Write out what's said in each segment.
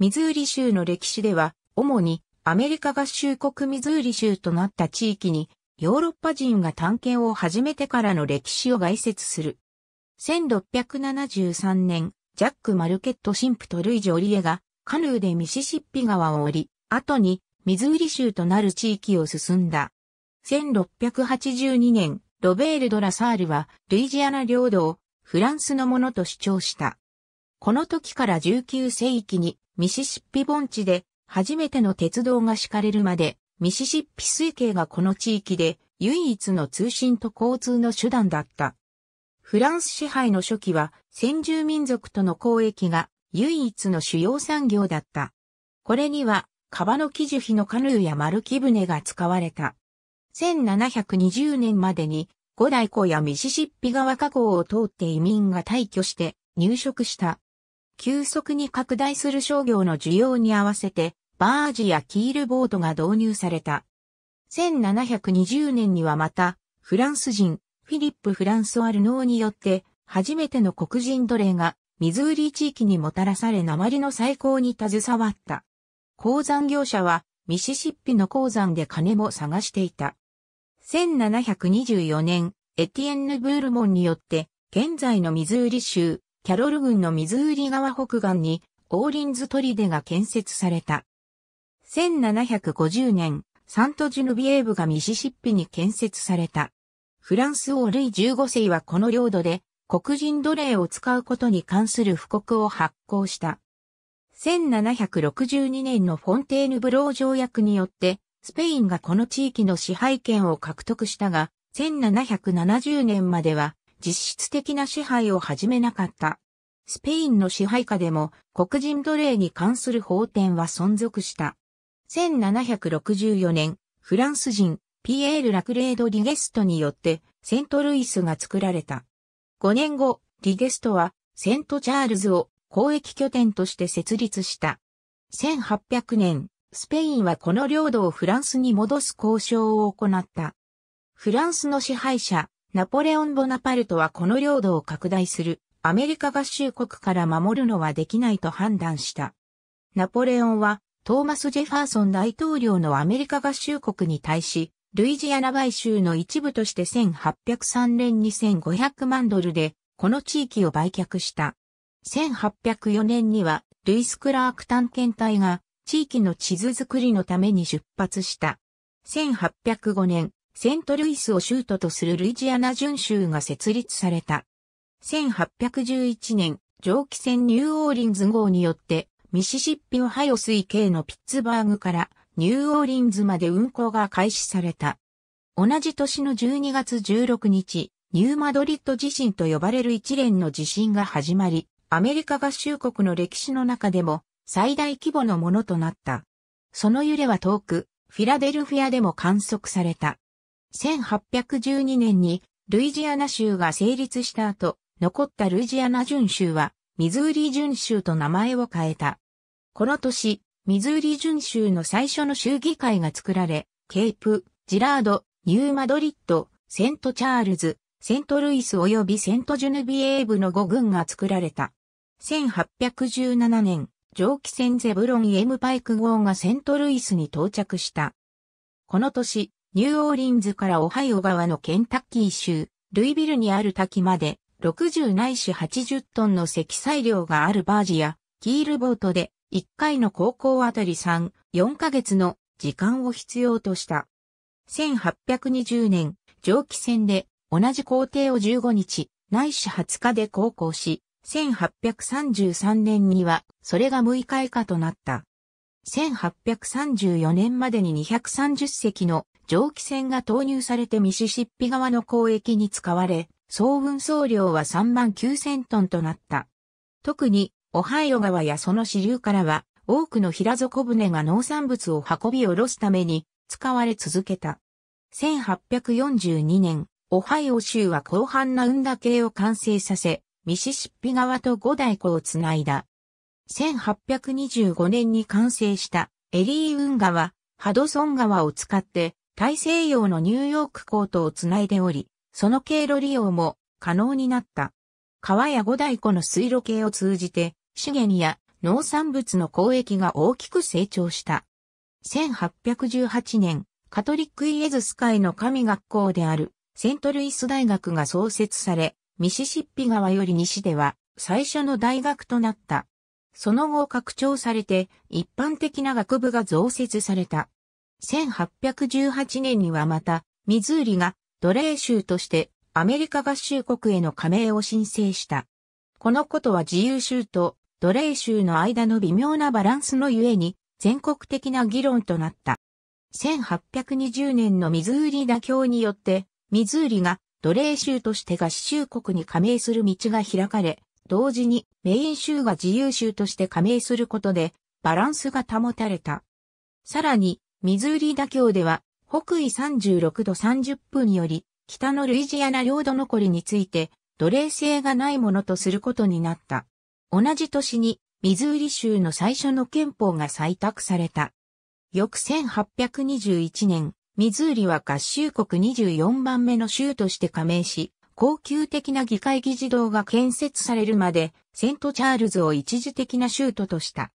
ミズーリ州の歴史では、主にアメリカ合衆国ミズーリ州となった地域に、ヨーロッパ人が探検を始めてからの歴史を概説する。1673年、ジャック・マルケット神父とルイジ・オリエが、カヌーでミシシッピ川を降り、後にミズーリ州となる地域を進んだ。1682年、ロベール・ド・ラサールは、ルイジアナ領土をフランスのものと主張した。この時から19世紀にミシシッピ盆地で初めての鉄道が敷かれるまで、ミシシッピ水系がこの地域で唯一の通信と交通の手段だった。フランス支配の初期は先住民族との交易が唯一の主要産業だった。これには川の木樹皮のカヌーや丸木舟が使われた。1720年までに五大湖やミシシッピ川河口を通って移民が退去して入植した急速に拡大する商業の需要に合わせて、バージやキールボートが導入された。1720年にはまた、フランス人、フィリップ・フランソワルノーによって、初めての黒人奴隷が、ミズーリ地域にもたらされ鉛の再興に携わった。鉱山業者は、ミシシッピの鉱山で金も探していた。1724年、エティエンヌ・ブールモンによって、現在のミズーリ州、キャロル郡のミズーリ川北岸に、オーリンズ砦が建設された。1750年、サントジュヌビエーブがミシシッピに建設された。フランス王ルイ15世はこの領土で黒人奴隷を使うことに関する布告を発行した。1762年のフォンテーヌブロー条約によって、スペインがこの地域の支配権を獲得したが、1770年までは実質的な支配を始めなかった。スペインの支配下でも黒人奴隷に関する法典は存続した。1764年、フランス人、ピエール・ラクレード・リゲストによって、セントルイスが作られた。5年後、リゲストは、セント・チャールズを交易拠点として設立した。1800年、スペインはこの領土をフランスに戻す交渉を行った。フランスの支配者、ナポレオン・ボナパルトはこの領土を拡大するアメリカ合衆国から守るのはできないと判断した。ナポレオンはトーマス・ジェファーソン大統領のアメリカ合衆国に対し、ルイジアナイ州の一部として1803年2500万ドルで、この地域を売却した。1804年には、ルイス・クラーク探検隊が、地域の地図作りのために出発した。1805年、セントルイスを州都とするルイジアナ準州が設立された。1811年、蒸気船ニューオーリンズ号によって、ミシシッピオハヨ水系のピッツバーグからニューオーリンズまで運行が開始された。同じ年の12月16日、ニューマドリッド地震と呼ばれる一連の地震が始まり、アメリカ合衆国の歴史の中でも最大規模のものとなった。その揺れは遠く、フィラデルフィアでも観測された。1812年にルイジアナ州が成立した後、残ったルイジアナ準州はミズーリ準州と名前を変えた。この年、ミズーリ準州の最初の州議会が作られ、ケープ、ジラード、ニューマドリッド、セントチャールズ、セントルイス及びセントジュヌビエーブの5軍が作られた。1817年、蒸気船ゼブロン・エム・パイク号がセントルイスに到着した。この年、ニューオーリンズからオハイオ川のケンタッキー州、ルイビルにある滝まで、60ないし80トンの積載量があるバージや、キールボートで、1回の航行あたり3、4ヶ月の時間を必要とした。1820年、蒸気船で、同じ工程を15日、ないし20日で航行し、1833年には、それが6日以下となった。1834年までに230隻の蒸気船が投入されてミシシッピ側の交易に使われ、総運送量は3万9000トンとなった。特に、オハイオ川やその支流からは、多くの平底船が農産物を運び下ろすために、使われ続けた。1842年、オハイオ州は広範な運河系を完成させ、ミシシッピ川と五大湖をつないだ。1825年に完成したエリー運河は、ハドソン川を使って大西洋のニューヨーク港とをつないでおり、その経路利用も可能になった。川や五大湖の水路系を通じて、資源や農産物の交易が大きく成長した。1818年、カトリックイエズス会の神学校であるセントルイス大学が創設され、ミシシッピ川より西では最初の大学となった。その後拡張されて一般的な学部が増設された。1818年にはまた、ミズーリが奴隷州としてアメリカ合衆国への加盟を申請した。このことは自由州と奴隷州の間の微妙なバランスのゆえに全国的な議論となった。1820年のミズーリ妥協によって、ミズーリが奴隷州として合衆国に加盟する道が開かれ、同時にメイン州が自由州として加盟することでバランスが保たれた。さらに、ミズーリダ協では、北緯36度30分より、北のルイジアナ領土残りについて、奴隷制がないものとすることになった。同じ年に、ミズーリ州の最初の憲法が採択された。翌1821年、ミズーリは合衆国24番目の州として加盟し、高級的な議会議事堂が建設されるまで、セントチャールズを一時的な州都とした。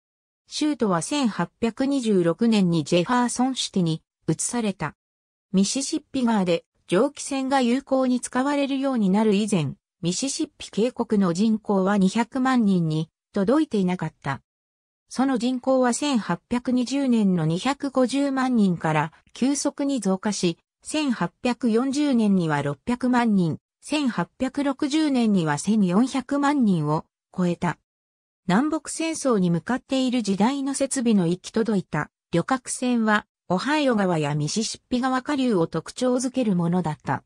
シュートは1826年にジェファーソンシティに移された。ミシシッピ川で蒸気船が有効に使われるようになる以前、ミシシッピ渓谷の人口は200万人に届いていなかった。その人口は1820年の250万人から急速に増加し、1840年には600万人、1860年には1400万人を超えた。南北戦争に向かっている時代の設備の行き届いた旅客船は、オハイオ川やミシシッピ川下流を特徴づけるものだった。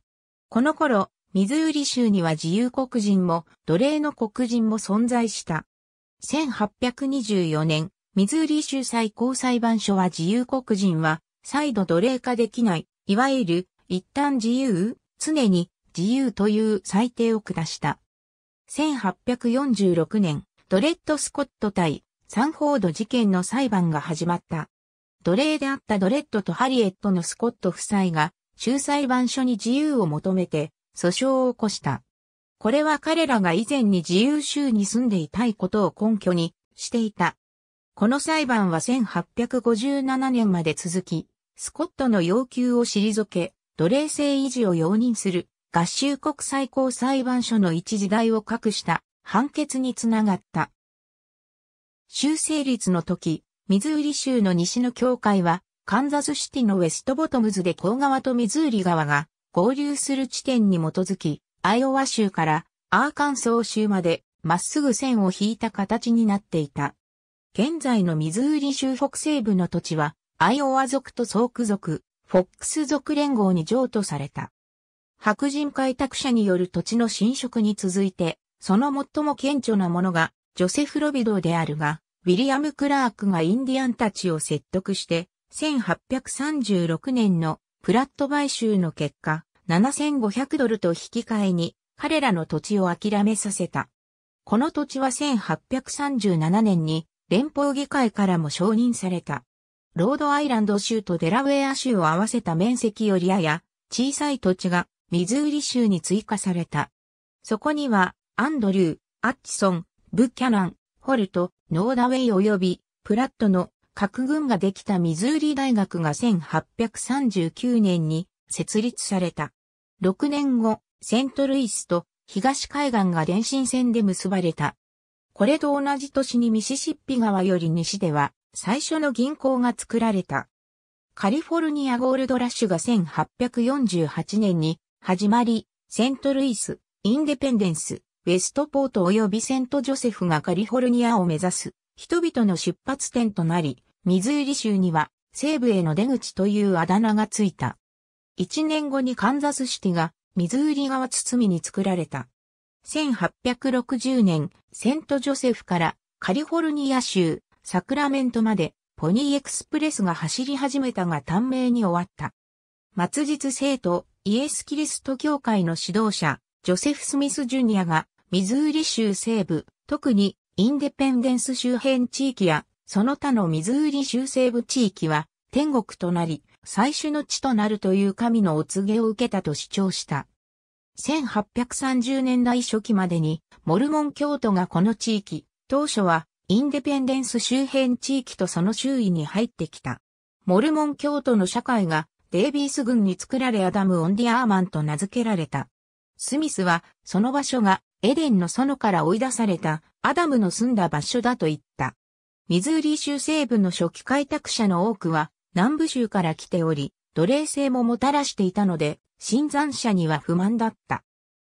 この頃、ミズーリ州には自由黒人も奴隷の黒人も存在した。1824年、ミズーリ州最高裁判所は自由黒人は再度奴隷化できない、いわゆる一旦自由、常に自由という裁定を下した。1846年、ドレッド・スコット対サンフォード事件の裁判が始まった。奴隷であったドレッドとハリエットのスコット夫妻が、州裁判所に自由を求めて訴訟を起こした。これは彼らが以前に自由州に住んでいたいことを根拠にしていた。この裁判は1857年まで続き、スコットの要求を退け、奴隷制維持を容認する合衆国最高裁判所の一時代を隠した判決につながった。州成立の時、ミズーリ州の西の境界は、カンザスシティのウェストボトムズで港川とミズーリ川が合流する地点に基づき、アイオワ州からアーカンソー州までまっすぐ線を引いた形になっていた。現在のミズーリ州北西部の土地は、アイオワ族とソーク族、フォックス族連合に譲渡された。白人開拓者による土地の侵食に続いて、その最も顕著なものが、ジョセフ・ロビドであるが、ウィリアム・クラークがインディアンたちを説得して、1836年のプラット買収の結果、7500ドルと引き換えに、彼らの土地を諦めさせた。この土地は1837年に連邦議会からも承認された。ロードアイランド州とデラウェア州を合わせた面積よりやや小さい土地がミズーリ州に追加された。そこにはアンドリュー、アッチソン、ブッキャナン、ホルト、ノーダウェイ及びプラットの核軍ができたミズーリ大学が1839年に設立された。6年後、セントルイスと東海岸が電信線で結ばれた。これと同じ年にミシシッピ川より西では最初の銀行が作られた。カリフォルニアゴールドラッシュが1848年に始まり、セントルイス、インデペンデンス、ウェストポート及びセントジョセフがカリフォルニアを目指す人々の出発点となり、ミズーリ州には西部への出口というあだ名がついた。一年後にカンザスシティがミズーリ川堤に作られた。1860年、セントジョセフからカリフォルニア州サクラメントまでポニーエクスプレスが走り始めたが短命に終わった。末日生徒イエス・キリスト教会の指導者、ジョセフ・スミス・ジュニアがミズーリ州西部、特にインデペンデンス周辺地域や、その他のミズーリ州西部地域は、天国となり、最初の地となるという神のお告げを受けたと主張した。1830年代初期までに、モルモン教徒がこの地域、当初は、インデペンデンス周辺地域とその周囲に入ってきた。モルモン教徒の社会が、デイビース軍に作られアダム・オンディアーマンと名付けられた。スミスは、その場所がエデンの園から追い出されたアダムの住んだ場所だと言った。ミズーリー州西部の初期開拓者の多くは南部州から来ており、奴隷制ももたらしていたので、新参者には不満だった。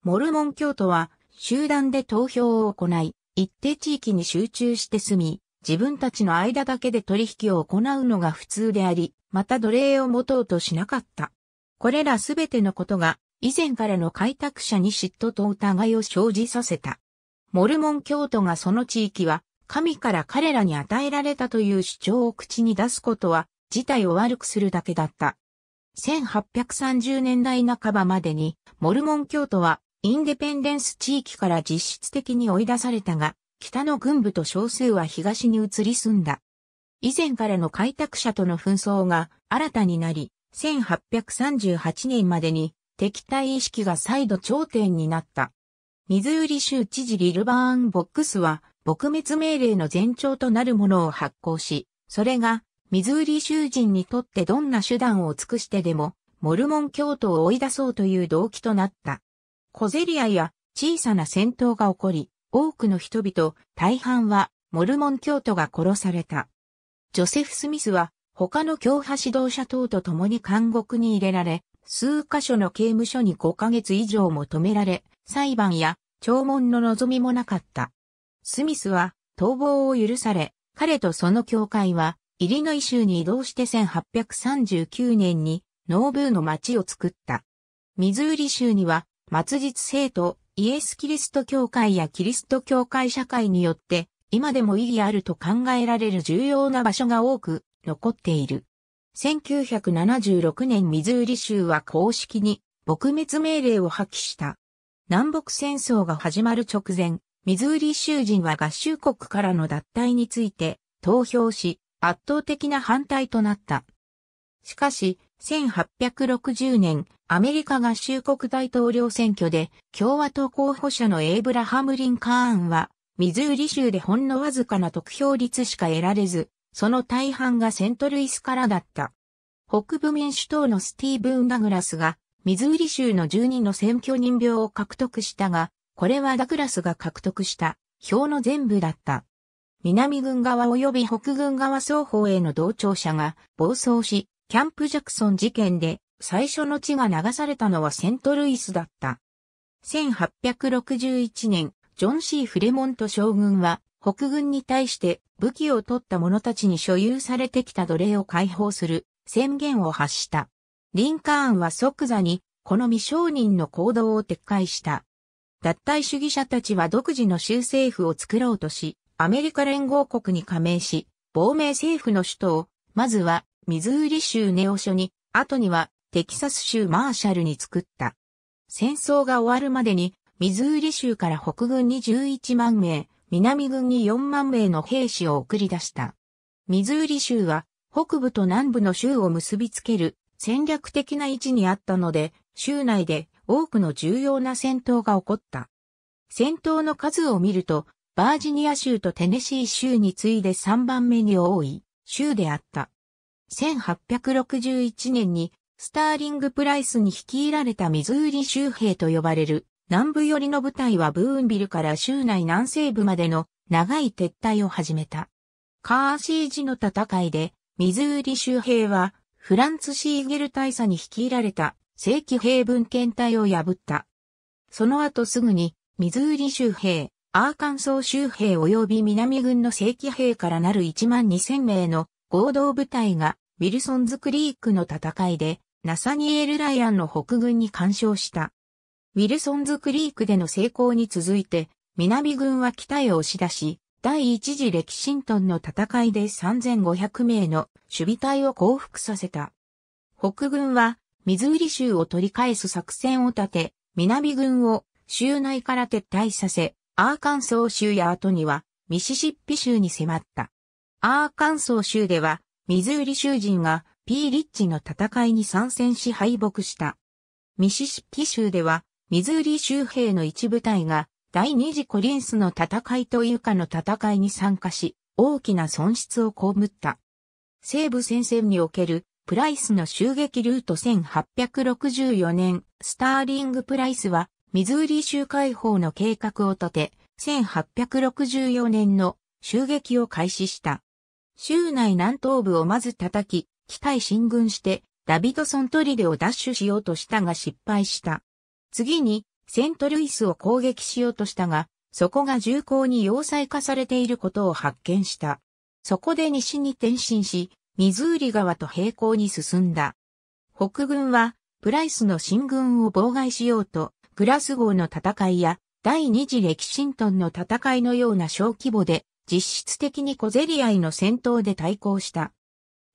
モルモン教徒は集団で投票を行い、一定地域に集中して住み、自分たちの間だけで取引を行うのが普通であり、また奴隷を持とうとしなかった。これらすべてのことが以前からの開拓者に嫉妬と疑いを生じさせた。モルモン教徒がその地域は神から彼らに与えられたという主張を口に出すことは事態を悪くするだけだった。1830年代半ばまでにモルモン教徒はインデペンデンス地域から実質的に追い出されたが、北の軍部と少数は東に移り住んだ。以前からの開拓者との紛争が新たになり、1838年までに敵対意識が再度頂点になった。ミズーリ州知事リルバーン・ボックスは、撲滅命令の前兆となるものを発行し、それが、ミズーリ州人にとってどんな手段を尽くしてでも、モルモン教徒を追い出そうという動機となった。小競り合いや小さな戦闘が起こり、多くの人々、大半はモルモン教徒が殺された。ジョセフ・スミスは他の教派指導者等と共に監獄に入れられ、数カ所の刑務所に5ヶ月以上も止められ、裁判や聴聞の望みもなかった。スミスは逃亡を許され、彼とその教会はイリノイ州に移動して1839年にノーブーの町を作った。ミズーリ州には末日生徒イエス・キリスト教会やキリスト教会社会によって今でも意義あると考えられる重要な場所が多く残っている。1976年ミズーリ州は公式に撲滅命令を破棄した。南北戦争が始まる直前、ミズーリ州人は合衆国からの脱退について投票し、圧倒的な反対となった。しかし、1860年、アメリカ合衆国大統領選挙で共和党候補者のエイブラハム・リンカーンは、ミズーリ州でほんのわずかな得票率しか得られず、その大半がセントルイスからだった。北部民主党のスティーブン・ダグラスが、ミズーリ州の住人の選挙人票を獲得したが、これはダグラスが獲得した票の全部だった。南軍側及び北軍側双方への同調者が暴走し、キャンプ・ジャクソン事件で最初の地が流されたのはセントルイスだった。1861年、ジョン・シー・フレモント将軍は北軍に対して武器を取った者たちに所有されてきた奴隷を解放する宣言を発した。リンカーンは即座に、この未承認の行動を撤回した。脱退主義者たちは独自の州政府を作ろうとし、アメリカ連合国に加盟し、亡命政府の首都を、まずは、ミズーリ州ネオ署に、後には、テキサス州マーシャルに作った。戦争が終わるまでに、ミズーリ州から北軍に11万名、南軍に4万名の兵士を送り出した。ミズーリ州は北部と南部の州を結びつける戦略的な位置にあったので、州内で多くの重要な戦闘が起こった。戦闘の数を見ると、バージニア州とテネシー州に次いで3番目に多い州であった。1861年にスターリングプライスに率いられたミズーリ州兵と呼ばれる南部寄りの部隊はブーンビルから州内南西部までの長い撤退を始めた。カーシージの戦いで、ミズーリ州兵は、フランツ・シーゲル大佐に率いられた正規兵分権隊を破った。その後すぐに、ミズーリ州兵、アーカンソー州兵及び南軍の正規兵からなる1万2000名の合同部隊が、ウィルソンズ・クリークの戦いで、ナサニエル・ライアンの北軍に干渉した。ウィルソンズクリークでの成功に続いて、南軍は北へ押し出し、第一次歴キシントンの戦いで3500名の守備隊を降伏させた。北軍は、ミズーリ州を取り返す作戦を立て、南軍を州内から撤退させ、アーカンソー州や後にはミシシッピ州に迫った。アーカンソー州では、ミズーリ州人がピーリッチの戦いに参戦し敗北した。ミシシッピ州では、ミズーリ州兵の一部隊が、第二次コリンスの戦いというかの戦いに参加し、大きな損失をこむった。西部戦線におけるプライスの襲撃ルート1864年、スターリング・プライスは、ミズーリ州解放の計画を立て、1864年の襲撃を開始した。州内南東部をまず叩き、機械進軍して、ダビドソントリデを奪取しようとしたが失敗した。次にセントルイスを攻撃しようとしたが、そこが重厚に要塞化されていることを発見した。そこで西に転進し、ミズーリ川と平行に進んだ。北軍は、プライスの進軍を妨害しようと、グラスゴーの戦いや、第二次歴シントンの戦いのような小規模で、実質的に小競り合いの戦闘で対抗した。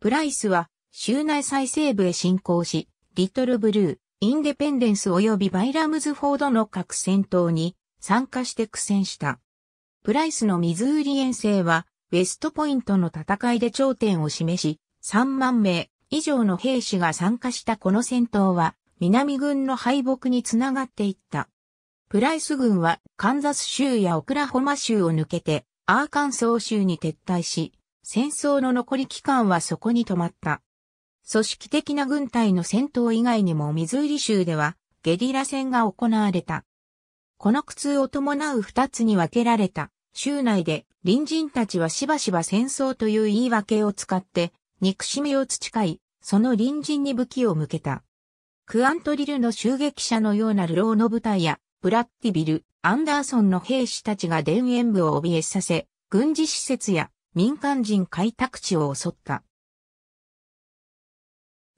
プライスは、州内最西部へ侵攻し、リトルブルー、インデペンデンス及びバイラムズフォードの各戦闘に参加して苦戦した。プライスのミズーリ遠征は、ウェストポイントの戦いで頂点を示し、3万名以上の兵士が参加したこの戦闘は、南軍の敗北につながっていった。プライス軍はカンザス州やオクラホマ州を抜けてアーカンソー州に撤退し、戦争の残り期間はそこに止まった。組織的な軍隊の戦闘以外にもミズーリ州ではゲリラ戦が行われた。この苦痛を伴う二つに分けられた州内で隣人たちはしばしば戦争という言い訳を使って憎しみを培い、その隣人に武器を向けた。クアントリルの襲撃者のようなルローの部隊や、ブラッティビル、アンダーソンの兵士たちが田園部を怯えさせ、軍事施設や民間人開拓地を襲った。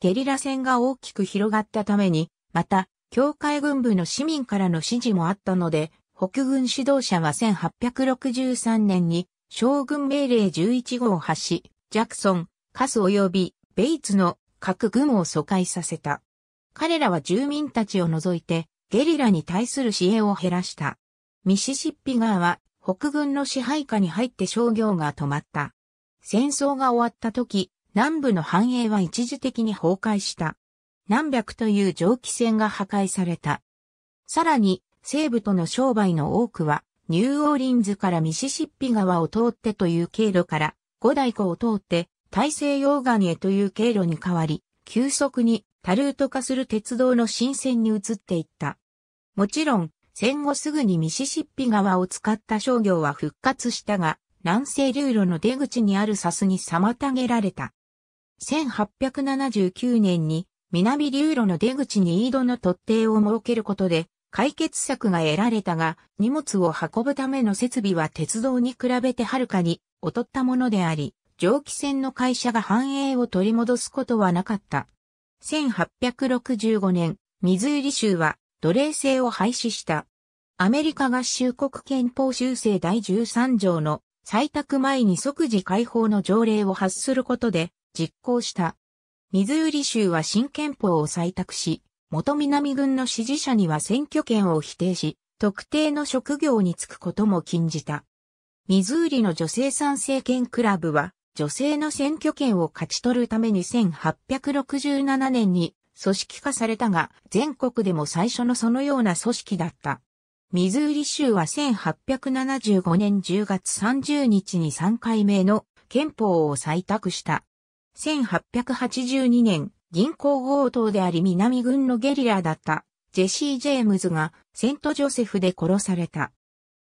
ゲリラ戦が大きく広がったために、また、教会軍部の市民からの支持もあったので、北軍指導者は1863年に将軍命令11号を発し、ジャクソン、カス及びベイツの各軍を疎開させた。彼らは住民たちを除いてゲリラに対する支援を減らした。ミシシッピ川は北軍の支配下に入って商業が止まった。戦争が終わった時、南部の繁栄は一時的に崩壊した。南百という蒸気船が破壊された。さらに、西部との商売の多くは、ニューオーリンズからミシシッピ川を通ってという経路から、五大湖を通って大西洋岸へという経路に変わり、急速にタルート化する鉄道の新線に移っていった。もちろん、戦後すぐにミシシッピ川を使った商業は復活したが、南西流路の出口にあるサスに妨げられた。1879年に南流路の出口に井戸の突堤を設けることで解決策が得られたが荷物を運ぶための設備は鉄道に比べてはるかに劣ったものであり蒸気船の会社が繁栄を取り戻すことはなかった。1865年、ミズーリ州は奴隷制を廃止した。アメリカ合衆国憲法修正第13条の採択前に即時解放の条例を発することで実行した。ミズーリ州は新憲法を採択し、元南軍の支持者には選挙権を否定し、特定の職業に就くことも禁じた。ミズーリの女性参政権クラブは、女性の選挙権を勝ち取るために1867年に組織化されたが、全国でも最初のそのような組織だった。ミズーリ州は1875年10月30日に3回目の憲法を採択した。1882年、銀行強盗であり南軍のゲリラだったジェシー・ジェームズがセント・ジョセフで殺された。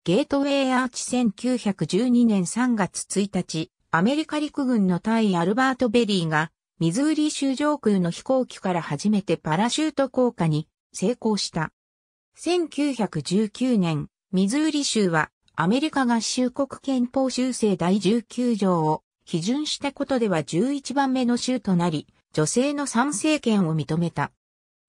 ゲートウェイアーチ1912年3月1日、アメリカ陸軍の対アルバート・ベリーがミズーリ州上空の飛行機から初めてパラシュート降下に成功した。1919年、ミズーリ州はアメリカ合衆国憲法修正第19条を批准したことでは11番目の州となり、女性の参政権を認めた。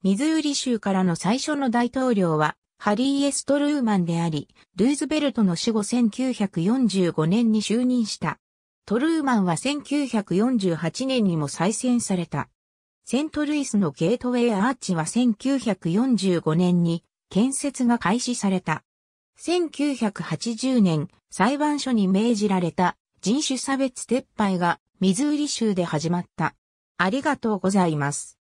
ミズーリ州からの最初の大統領は、ハリー・エスト・ルーマンであり、ルーズベルトの死後1945年に就任した。トルーマンは1948年にも再選された。セントルイスのゲートウェイアーチは1945年に建設が開始された。1980年、裁判所に命じられた人種差別撤廃がミズーリ州で始まった。ありがとうございます。